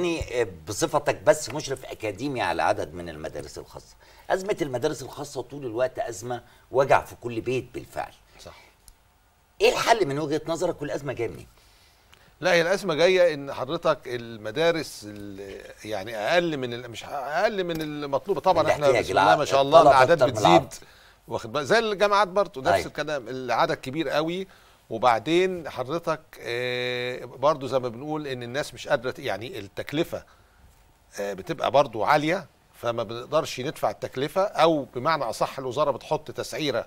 يعني بصفتك بس مشرف اكاديمي على عدد من المدارس الخاصه ازمه المدارس الخاصه طول الوقت ازمه وجع في كل بيت بالفعل صح ايه الحل من وجهه نظرك والازمه جايه منين لا هي الازمه جايه ان حضرتك المدارس يعني اقل من مش اقل من المطلوبه طبعا احنا بسم الله ما شاء الله الاعداد بتزيد واخد زي الجامعات برضه نفس أيوه. الكلام العدد كبير قوي وبعدين حضرتك آه، برضو زي ما بنقول ان الناس مش قادره يعني التكلفه آه، بتبقى برضو عاليه فما بنقدرش ندفع التكلفه او بمعنى اصح الوزاره بتحط تسعيره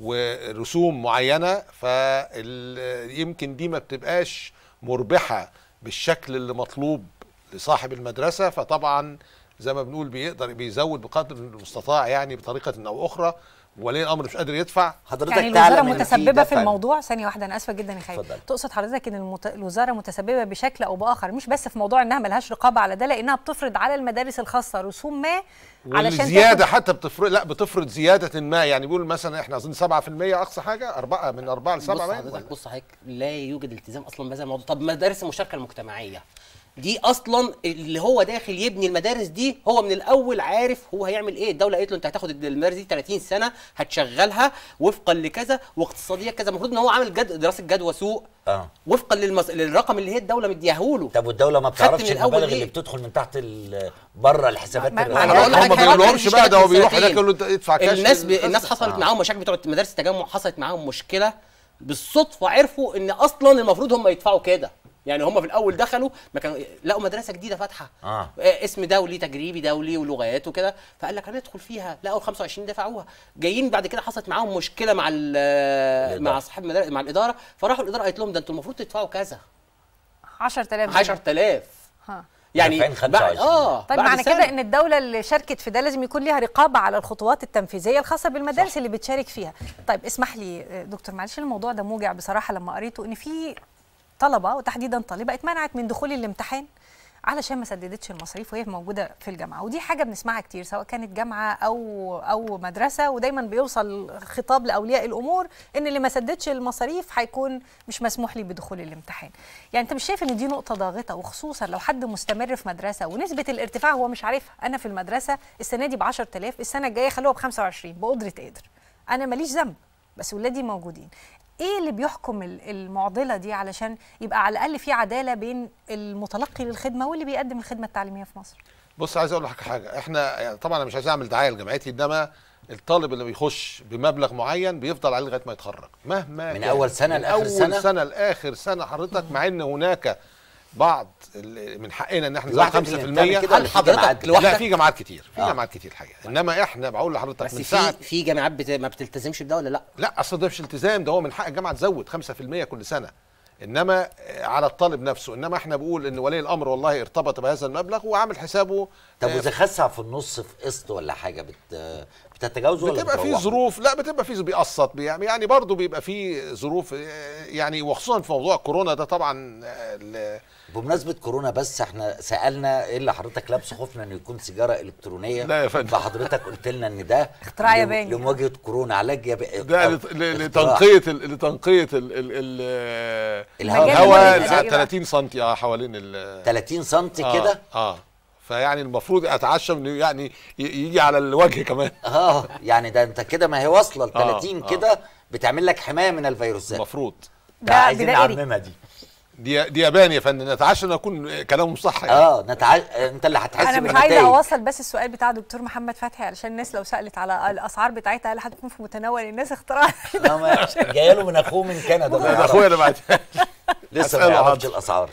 ورسوم معينه فيمكن دي ما بتبقاش مربحه بالشكل اللي مطلوب لصاحب المدرسه فطبعا زي ما بنقول بيقدر بيزود بقدر المستطاع يعني بطريقه او اخرى ولي الامر مش قادر يدفع حضرتك يعني الوزاره متسببه في, في الموضوع ثانيه واحده انا اسفه جدا يا خالد تقصد حضرتك ان المت... الوزاره متسببه بشكل او باخر مش بس في موضوع انها ملهاش رقابه على ده لانها بتفرض على المدارس الخاصه رسوم ما علشان زياده تفرض... حتى بتفرض لا بتفرض زياده ما يعني بيقول مثلا احنا اظن 7% اقصى حاجه أربعة من 4 ل 7 بص حضرتك بص حضرتك لا يوجد التزام اصلا بهذا الموضوع طب مدارس المشاركه المجتمعيه دي اصلا اللي هو داخل يبني المدارس دي هو من الاول عارف هو هيعمل ايه الدوله قالت له انت هتاخد المدارس دي 30 سنه هتشغلها وفقا لكذا واقتصاديه كذا المفروض ان هو عامل جد دراسه جدوى سوق اه وفقا للمس... للرقم اللي هي الدوله مدياهوله طب والدوله ما بتعرفش المبالغ اللي بتدخل من تحت بره الحسابات ما, ما ما بيقولهمش بقى ده هو بيروح هناك يقول له ادفع كاش الناس ب... الناس حصلت آه. معاهم مشاكل بتوع مدارس التجمع حصلت معاهم مشكله بالصدفه عرفوا ان اصلا المفروض هم يدفعوا كده يعني هم في الاول دخلوا ما كانوا لقوا مدرسه جديده فاتحه آه. آه، اسم دولي تجريبي دولي ولغات وكده فقال لك هندخل فيها لقوا 25 دفعوها جايين بعد كده حصلت معاهم مشكله مع مع صاحب مع الاداره فراحوا الاداره قالت لهم ده انتوا المفروض تدفعوا كذا 10000 10000 يعني, يعني بعد اه طيب معنى كده ان الدوله اللي شاركت في ده لازم يكون ليها رقابه على الخطوات التنفيذيه الخاصه بالمدارس صح. اللي بتشارك فيها طيب اسمح لي آه، دكتور معلش الموضوع ده موجع بصراحه لما قريته ان في طلبه وتحديدا طالبه اتمنعت من دخول الامتحان علشان ما سددتش المصاريف وهي موجوده في الجامعه ودي حاجه بنسمعها كتير سواء كانت جامعه او او مدرسه ودايما بيوصل خطاب لاولياء الامور ان اللي ما سددش المصاريف هيكون مش مسموح لي بدخول الامتحان يعني انت مش شايف ان دي نقطه ضاغطه وخصوصا لو حد مستمر في مدرسه ونسبه الارتفاع هو مش عارفها انا في المدرسه السنه دي ب 10000 السنه الجايه خلوها ب 25 بقدره قادر انا ماليش ذنب بس ولادي موجودين ايه اللي بيحكم المعضله دي علشان يبقى على الاقل في عداله بين المتلقي للخدمه واللي بيقدم الخدمه التعليميه في مصر بص عايز اقول لك حاجه احنا يعني طبعا انا مش عايز اعمل دعايه لجامعتي انما الطالب اللي بيخش بمبلغ معين بيفضل عليه لغايه ما يتخرج مهما من اول سنه لاخر سنه من اول سنة لاخر سنه حضرتك مع ان هناك بعض من حقنا ان احنا نزود 5% هل حضرتك لوحدك لا في جامعات كتير في آه. جامعات كتير الحقيقه انما احنا بقول لحضرتك بس في في جامعات بت... ما بتلتزمش بده ولا لا لا اصل ده مش التزام ده هو من حق الجامعه تزود 5% كل سنه انما على الطالب نفسه انما احنا بنقول ان ولي الامر والله ارتبط بهذا المبلغ وعامل حسابه طب آه، واذا خسع في النص في قسط ولا حاجه بت بتتجاوزه ولا بتبقى في ظروف لا بتبقى في بيقسط يعني،, يعني برضه بيبقى في ظروف يعني وخصوصا في موضوع كورونا ده طبعا بمناسبه كورونا بس احنا سالنا ايه اللي حضرتك لابسه خوفنا انه يكون سيجاره الكترونيه لا يا فندم فحضرتك قلت لنا ان ده اختراع ياباني لمواجهه كورونا علاج ياباني ده لتنقيه ال لتنقيه ال ال الهواء 30 سم آه، حوالين ال 30 سم آه، كده اه فيعني المفروض اتعشى من يعني يجي على الوجه كمان اه يعني ده انت كده ما هي واصله ل 30 آه،, آه كده آه. بتعمل لك حمايه من الفيروسات المفروض ده عايزين نعممها دي دي دي يابان يا فندم نتعشى ان اكون كلامهم صح يعني. اه نتعشى انت اللي هتحس انا مش عايزه اوصل بس السؤال بتاع دكتور محمد فتحي علشان الناس لو سالت على الاسعار بتاعتها هل هتكون في متناول الناس اختراع جايه له من اخوه من كندا اخويا انا بعد لسه ما الاسعار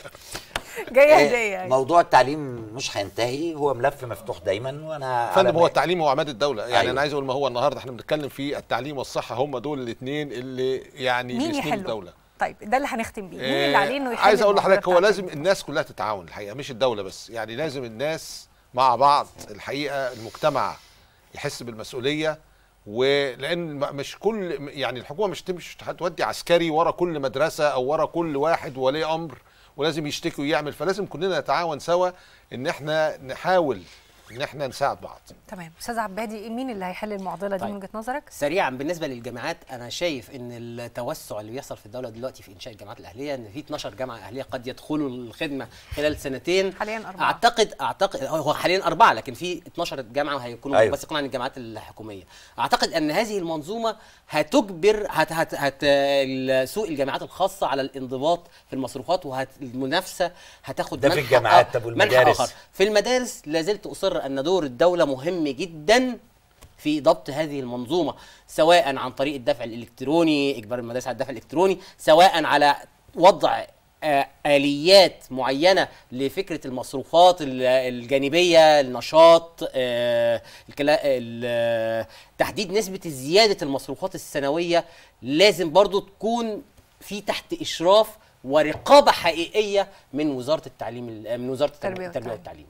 جايه هديه آه، أيوة. موضوع التعليم مش هينتهي هو ملف مفتوح دايما وانا فندم هو يعني. التعليم هو عماد الدوله يعني أيوه. انا عايز اقول ما هو النهارده احنا بنتكلم في التعليم والصحه هم دول الاثنين اللي يعني مين الدوله طيب ده اللي هنختم بيه مين آه، اللي عليه انه يحل عايز اقول لحضرتك هو لازم الناس كلها تتعاون الحقيقه مش الدوله بس يعني لازم الناس مع بعض الحقيقه المجتمع يحس بالمسؤوليه ولان مش كل يعني الحكومه مش تمشي تودي عسكري ورا كل مدرسه او ورا كل واحد ولي امر ولازم يشتكي ويعمل فلازم كلنا نتعاون سوا ان احنا نحاول ان احنا نساعد بعض تمام استاذ عبادي مين اللي هيحل المعضله دي طيب. من وجهه نظرك سريعا بالنسبه للجامعات انا شايف ان التوسع اللي بيحصل في الدوله دلوقتي في انشاء الجامعات الاهليه ان في 12 جامعه اهليه قد يدخلوا الخدمه خلال سنتين حاليا اربعه اعتقد اعتقد هو حاليا اربعه لكن في 12 جامعه هيكونوا أيوة. منبثقين عن الجامعات الحكوميه اعتقد ان هذه المنظومه هتجبر هت هت هت سوق الجامعات الخاصه على الانضباط في المصروفات والمنافسه هت... هتاخد ده في الجامعات طب والمدارس في المدارس لازلت اصر الامر ان دور الدوله مهم جدا في ضبط هذه المنظومه سواء عن طريق الدفع الالكتروني اجبار المدارس على الدفع الالكتروني سواء على وضع آه، آليات معينة لفكرة المصروفات الجانبية النشاط آه، تحديد نسبة زيادة المصروفات السنوية لازم برضو تكون في تحت إشراف ورقابة حقيقية من وزارة التعليم من وزارة التربية والتعليم